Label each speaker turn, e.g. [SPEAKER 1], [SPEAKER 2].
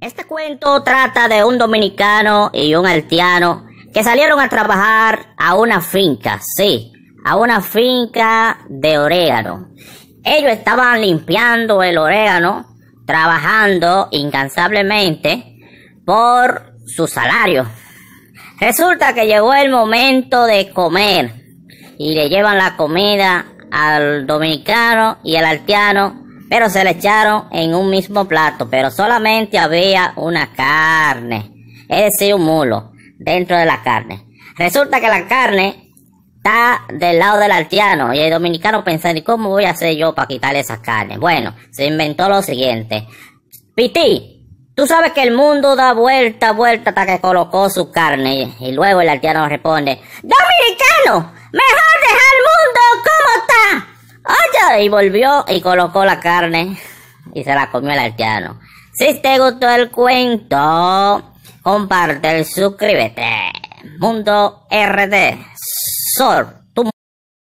[SPEAKER 1] Este cuento trata de un dominicano y un altiano que salieron a trabajar a una finca, sí, a una finca de orégano. Ellos estaban limpiando el orégano, trabajando incansablemente por su salario. Resulta que llegó el momento de comer y le llevan la comida al dominicano y al altiano pero se le echaron en un mismo plato, pero solamente había una carne, es decir, un mulo, dentro de la carne. Resulta que la carne está del lado del altiano y el dominicano pensando, ¿y cómo voy a hacer yo para quitar esa carne? Bueno, se inventó lo siguiente. Piti, Tú sabes que el mundo da vuelta, vuelta hasta que colocó su carne. Y luego el altiano responde, Dominicano, mejor y volvió y colocó la carne y se la comió el haitiano. Si te gustó el cuento, comparte, suscríbete. Mundo RD. Sor,